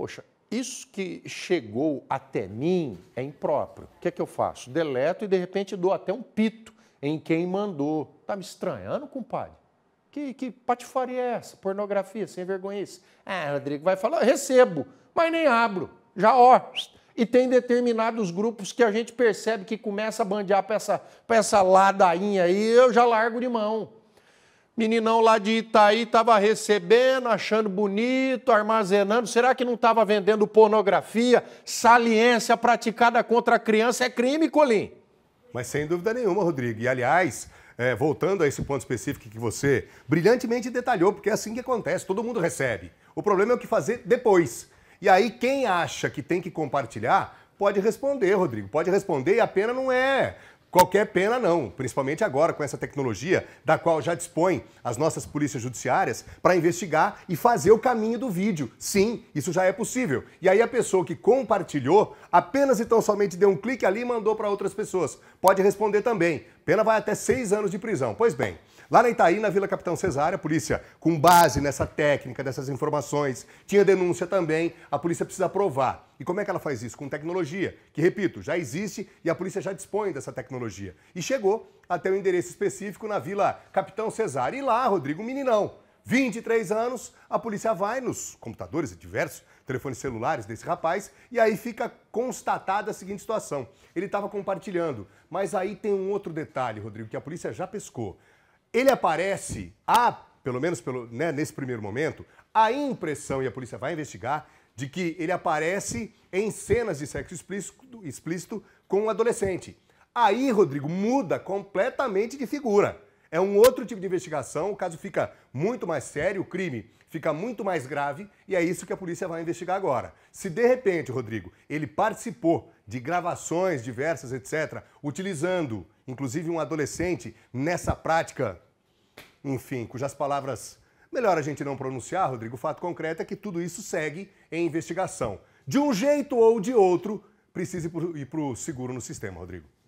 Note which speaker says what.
Speaker 1: Poxa, isso que chegou até mim é impróprio. O que é que eu faço? Deleto e de repente dou até um pito em quem mandou. Tá me estranhando, compadre? Que, que patifaria é essa? Pornografia, sem vergonhice. É ah, é, Rodrigo vai falar, recebo, mas nem abro. Já ó. E tem determinados grupos que a gente percebe que começa a bandear para essa, pra essa ladainha aí, eu já largo de mão. Meninão lá de Itaí estava recebendo, achando bonito, armazenando. Será que não estava vendendo pornografia? Saliência praticada contra a criança é crime, Colim?
Speaker 2: Mas sem dúvida nenhuma, Rodrigo. E aliás, é, voltando a esse ponto específico que você brilhantemente detalhou, porque é assim que acontece, todo mundo recebe. O problema é o que fazer depois. E aí, quem acha que tem que compartilhar, pode responder, Rodrigo. Pode responder e a pena não é Qualquer pena não, principalmente agora com essa tecnologia da qual já dispõem as nossas polícias judiciárias para investigar e fazer o caminho do vídeo. Sim, isso já é possível. E aí a pessoa que compartilhou apenas e tão somente deu um clique ali e mandou para outras pessoas. Pode responder também. Pena vai até seis anos de prisão. Pois bem, lá na Itaí, na Vila Capitão Cesária, a polícia, com base nessa técnica, dessas informações, tinha denúncia também, a polícia precisa provar. E como é que ela faz isso? Com tecnologia, que, repito, já existe e a polícia já dispõe dessa tecnologia. E chegou até o um endereço específico na Vila Capitão Cesária. E lá, Rodrigo, meninão 23 anos, a polícia vai nos computadores e diversos telefones celulares desse rapaz e aí fica constatada a seguinte situação. Ele estava compartilhando, mas aí tem um outro detalhe, Rodrigo, que a polícia já pescou. Ele aparece, há, pelo menos pelo, né, nesse primeiro momento, a impressão, e a polícia vai investigar, de que ele aparece em cenas de sexo explícito, explícito com um adolescente. Aí, Rodrigo, muda completamente de figura é um outro tipo de investigação, o caso fica muito mais sério, o crime fica muito mais grave e é isso que a polícia vai investigar agora. Se de repente, Rodrigo, ele participou de gravações diversas, etc., utilizando inclusive um adolescente nessa prática, enfim, cujas palavras melhor a gente não pronunciar, Rodrigo, o fato concreto é que tudo isso segue em investigação. De um jeito ou de outro, precisa ir para o seguro no sistema, Rodrigo.